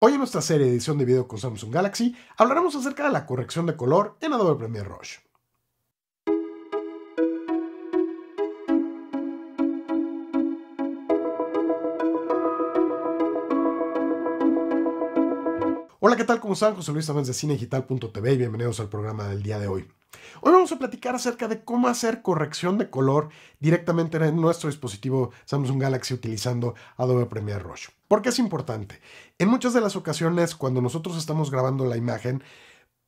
Hoy en nuestra serie de edición de video con Samsung Galaxy hablaremos acerca de la corrección de color en Adobe Premiere Rush. Hola, ¿qué tal? ¿Cómo están? José Luis Tamés de Cinegital.tv y bienvenidos al programa del día de hoy. Hoy vamos a platicar acerca de cómo hacer corrección de color directamente en nuestro dispositivo Samsung Galaxy utilizando Adobe Premiere Rush. ¿Por qué es importante? En muchas de las ocasiones cuando nosotros estamos grabando la imagen,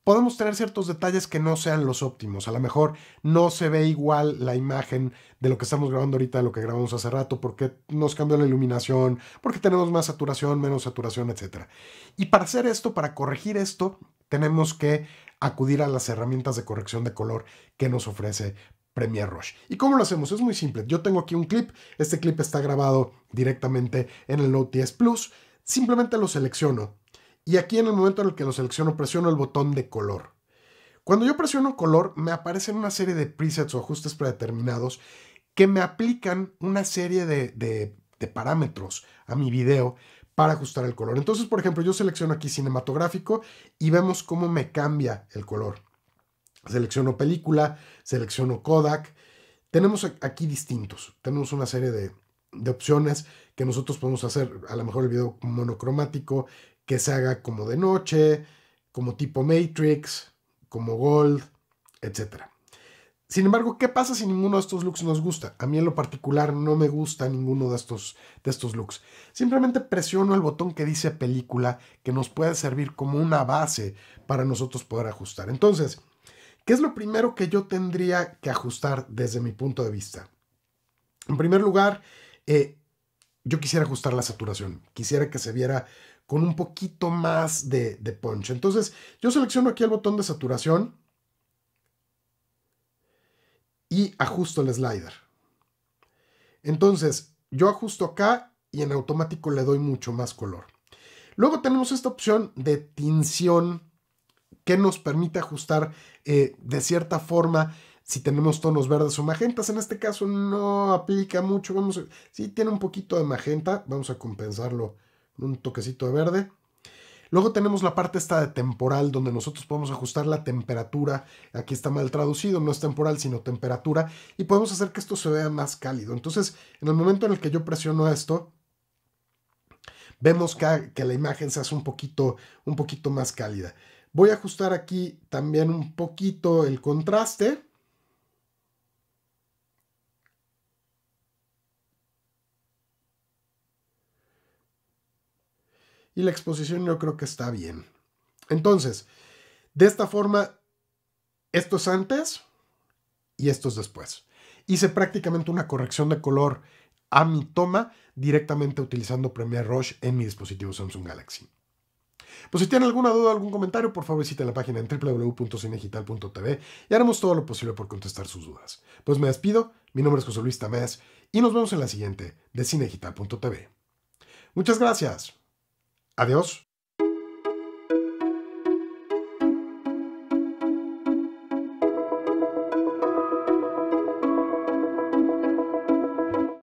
podemos tener ciertos detalles que no sean los óptimos. A lo mejor no se ve igual la imagen de lo que estamos grabando ahorita de lo que grabamos hace rato, porque nos cambió la iluminación, porque tenemos más saturación, menos saturación, etc. Y para hacer esto, para corregir esto, tenemos que acudir a las herramientas de corrección de color que nos ofrece Premiere Rush. ¿Y cómo lo hacemos? Es muy simple. Yo tengo aquí un clip. Este clip está grabado directamente en el Note 10 Plus. Simplemente lo selecciono. Y aquí en el momento en el que lo selecciono, presiono el botón de color. Cuando yo presiono color, me aparecen una serie de presets o ajustes predeterminados que me aplican una serie de, de, de parámetros a mi video para ajustar el color. Entonces, por ejemplo, yo selecciono aquí cinematográfico y vemos cómo me cambia el color. Selecciono película, selecciono Kodak. Tenemos aquí distintos. Tenemos una serie de, de opciones que nosotros podemos hacer. A lo mejor el video monocromático, que se haga como de noche, como tipo Matrix, como Gold, etcétera. Sin embargo, ¿qué pasa si ninguno de estos looks nos gusta? A mí en lo particular no me gusta ninguno de estos, de estos looks. Simplemente presiono el botón que dice película que nos puede servir como una base para nosotros poder ajustar. Entonces, ¿qué es lo primero que yo tendría que ajustar desde mi punto de vista? En primer lugar, eh, yo quisiera ajustar la saturación. Quisiera que se viera con un poquito más de, de punch. Entonces, yo selecciono aquí el botón de saturación y ajusto el slider. Entonces, yo ajusto acá y en automático le doy mucho más color. Luego tenemos esta opción de tinción que nos permite ajustar eh, de cierta forma si tenemos tonos verdes o magentas. En este caso no aplica mucho. Vamos si tiene un poquito de magenta, vamos a compensarlo con un toquecito de verde. Luego tenemos la parte esta de temporal, donde nosotros podemos ajustar la temperatura. Aquí está mal traducido, no es temporal, sino temperatura. Y podemos hacer que esto se vea más cálido. Entonces, en el momento en el que yo presiono esto, vemos que, la imagen se hace un poquito, un poquito más cálida. Voy a ajustar aquí también un poquito el contraste. y la exposición yo creo que está bien. Entonces, de esta forma, esto es antes y esto es después. Hice prácticamente una corrección de color a mi toma directamente utilizando Premiere Rush en mi dispositivo Samsung Galaxy. Pues si tienen alguna duda o algún comentario, por favor visiten la página en www.cinegital.tv y haremos todo lo posible por contestar sus dudas. Pues me despido, mi nombre es José Luis Tamés y nos vemos en la siguiente de cinegital.tv. Muchas gracias. Adiós.